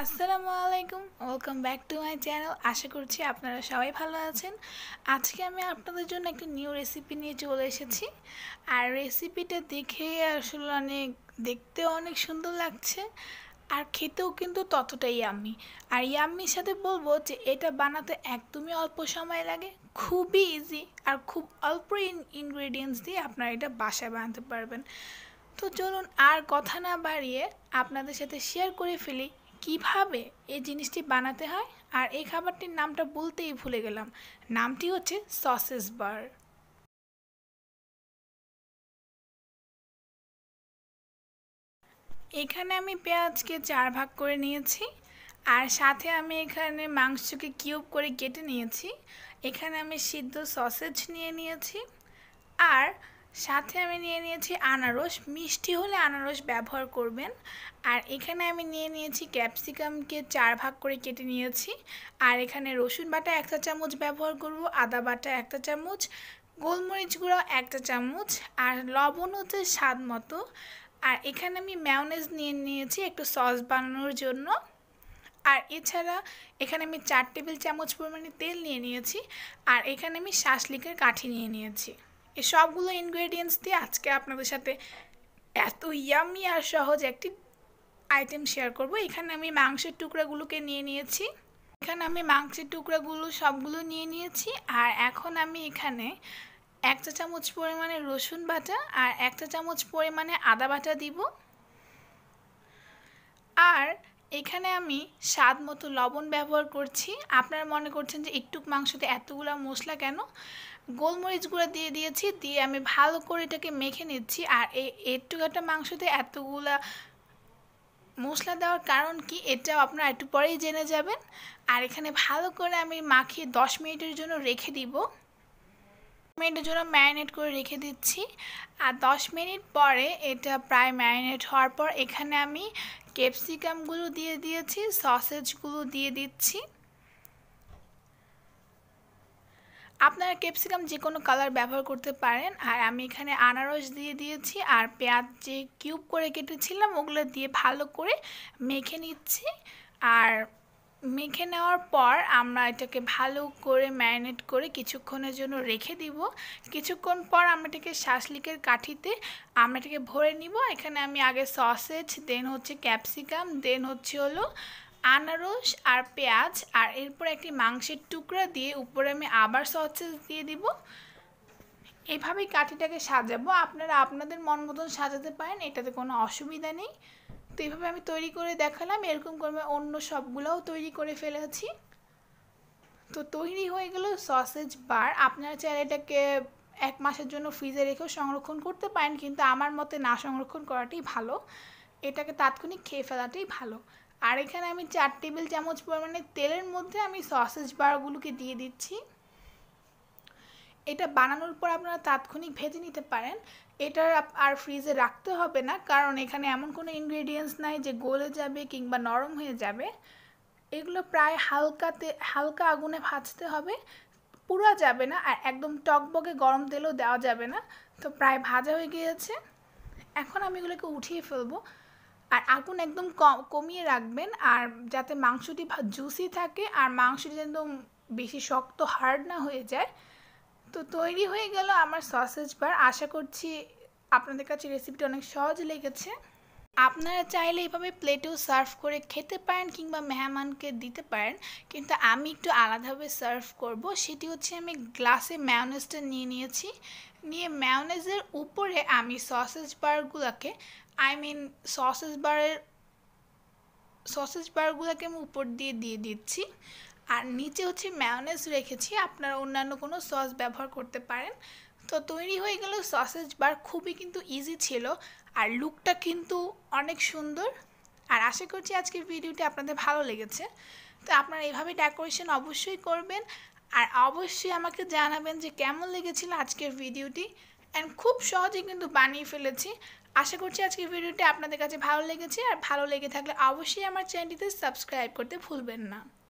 আসসালামু আলাইকুম welcome back to my channel আশা করছি আপনারা সবাই ভালো আছেন আজকে আমি আপনাদের জন্য একটা নিউ রেসিপি নিয়ে চলে এসেছি আর রেসিপিটা দেখে আসলে অনেক দেখতে অনেক সুন্দর লাগছে আর খেতেও কিন্তু ততটাই আমি আর ইয়াম্মির সাথে বলবো যে এটা বানাতে একদমই অল্প সময় লাগে খুবই ইজি আর খুব অল্প ইনগ্রেডিয়েন্টস দিয়ে আপনারা এটা বাসায় বানাতে পারবেন তো চলুন আর কথা না বাড়িয়ে আপনাদের সাথে শেয়ার করে ফেলি কিভাবে এই জিনিসটি বানাতে হয় আর এই খাবারটির নামটা বলতেই ভুলে গেলাম নামটি হচ্ছে সসেস বার এখানে আমি পেঁয়াজকে চার ভাগ করে নিয়েছি আর সাথে আমি এখানে মাংসকে কিউব করে কেটে নিয়েছি এখানে আমি সিদ্ধ সসেজ নিয়ে নিয়েছি আর সাথে আমি নিয়ে নিয়েছি আনারস মিষ্টি হলে আনারস ব্যবহার করবেন আর এখানে আমি নিয়ে নিয়েছি ক্যাপসিকামকে চার ভাগ করে কেটে নিয়েছি আর এখানে রসুন বাটা একটা চামচ ব্যবহার করব আদা বাটা একটা চামচ গোলমরিচ গুঁড়ো একটা চামচ আর লবণ হচ্ছে স্বাদ মতো আর এখানে আমি ম্যাওনেজ নিয়ে নিয়েছি একটু সস বানানোর জন্য আর এছাড়া এখানে আমি চার টেবিল চামচ পরিমাণে তেল নিয়ে নিয়েছি আর এখানে আমি শাসলিকের কাঠি নিয়ে নিয়েছি এই সবগুলো ইনগ্রেডিয়েন্টস দিয়ে আজকে আপনাদের সাথে এত ইয়ামি আর সহজ একটি আইটেম শেয়ার করব এখানে আমি মাংসের টুকরাগুলোকে নিয়ে নিয়েছি এখানে আমি মাংসের টুকরাগুলো সবগুলো নিয়ে নিয়েছি আর এখন আমি এখানে এক চা চামচ পরিমাণে রসুন বাটা আর এক চা চামচ পরিমাণে আদা বাটা দিব আর এখানে আমি স্বাদ মতো লবণ ব্যবহার করছি আপনারা মনে করছেন যে একটুক মাংসতে এতগুলো মশলা কেন গোলমরিচ গুঁড়া দিয়ে দিয়েছি দিয়ে আমি ভালো করে এটাকে মেখে নিচ্ছি আর এই একটু একটা মাংসতে এতগুলা মশলা দেওয়ার কারণ কি এটাও আপনারা একটু পরেই জেনে যাবেন আর এখানে ভালো করে আমি মাখিয়ে দশ মিনিটের জন্য রেখে দিব মিনিটের জন্য ম্যারিনেট করে রেখে দিচ্ছি আর দশ মিনিট পরে এটা প্রায় ম্যারিনেট হওয়ার পর এখানে আমি ক্যাপসিকামগুলো দিয়ে দিয়েছি সসেজগুলো দিয়ে দিচ্ছি আপনারা ক্যাপসিকাম যে কোনো কালার ব্যবহার করতে পারেন আর আমি এখানে আনারস দিয়ে দিয়েছি আর পেঁয়াজ যে কিউব করে কেটেছিলাম ওগুলো দিয়ে ভালো করে মেখে নিচ্ছি আর মেখে নেওয়ার পর আমরা এটাকে ভালো করে ম্যারিনেট করে কিছুক্ষণের জন্য রেখে দিব কিছুক্ষণ পর আমরা এটাকে শাসলিকের কাঠিতে আমরা এটাকে ভরে নিব এখানে আমি আগে সসেজ দেন হচ্ছে ক্যাপসিকাম দেন হচ্ছে হলো আনারস আর পেঁয়াজ আর এরপর একটি মাংসের টুকরা দিয়ে উপরে আমি আবার সসেস দিয়ে দিব এভাবেই কাঠিটাকে সাজাবো আপনারা আপনাদের মন মতন সাজাতে পারেন এটাতে কোনো অসুবিধা নেই তো এভাবে আমি তৈরি করে দেখালাম এরকম করে অন্য সবগুলোও তৈরি করে ফেলেছি তো তৈরি হয়ে গেল সসেজ বার আপনারা চাইলে এটাকে এক মাসের জন্য ফ্রিজে রেখেও সংরক্ষণ করতে পারেন কিন্তু আমার মতে না সংরক্ষণ করাটাই ভালো এটাকে তাৎক্ষণিক খেয়ে ফেলাটাই ভালো আর এখানে আমি চার টেবিল চামচ পরিমাণে তেলের মধ্যে আমি সসেজ বারগুলোকে দিয়ে দিচ্ছি এটা বানানোর পর আপনারা তাৎক্ষণিক ভেজে নিতে পারেন এটা আর ফ্রিজে রাখতে হবে না কারণ এখানে এমন কোনো ইনগ্রেডিয়েন্টস নাই যে গলে যাবে কিংবা নরম হয়ে যাবে এগুলো প্রায় হালকাতে হালকা আগুনে ভাজতে হবে পুরা যাবে না আর একদম টকবকে গরম তেলও দেওয়া যাবে না তো প্রায় ভাজা হয়ে গিয়েছে এখন আমি এগুলোকে উঠিয়ে ফেলবো আর আগুন একদম কমিয়ে রাখবেন আর যাতে মাংসটি জুসি থাকে আর মাংসটি যেন বেশি শক্ত হার্ড না হয়ে যায় তো তৈরি হয়ে গেল আমার সসেজ বার আশা করছি আপনাদের কাছে রেসিপিটা অনেক সহজ লেগেছে আপনারা চাইলে এভাবে প্লেটেও সার্ভ করে খেতে পারেন কিংবা মেহমানকে দিতে পারেন কিন্তু আমি একটু আলাদাভাবে সার্ভ করব সেটি হচ্ছে আমি গ্লাসে ম্যাওনেজটা নিয়ে নিয়েছি নিয়ে ম্যাওনেজের উপরে আমি সসেজ বারগুলোকে আই মিন সসেজ বারের সসেজ বারগুলোকে আমি উপর দিয়ে দিয়ে দিচ্ছি আর নিচে হচ্ছে ম্যাওনেজ রেখেছি আপনারা অন্যান্য কোনো সস ব্যবহার করতে পারেন তো তৈরি হয়ে গেল সসেজ বার খুবই কিন্তু ইজি ছিল আর লুকটা কিন্তু অনেক সুন্দর আর আশা করছি আজকের ভিডিওটি আপনাদের ভালো লেগেছে তো আপনারা এইভাবে ডেকোরেশন অবশ্যই করবেন আর অবশ্যই আমাকে জানাবেন যে কেমন লেগেছিল আজকের ভিডিওটি অ্যান্ড খুব সহজে কিন্তু বানিয়ে ফেলেছি আশা করছি আজকের ভিডিওটি আপনাদের কাছে ভালো লেগেছে আর ভালো লেগে থাকলে অবশ্যই আমার চ্যানেলটিতে সাবস্ক্রাইব করতে ভুলবেন না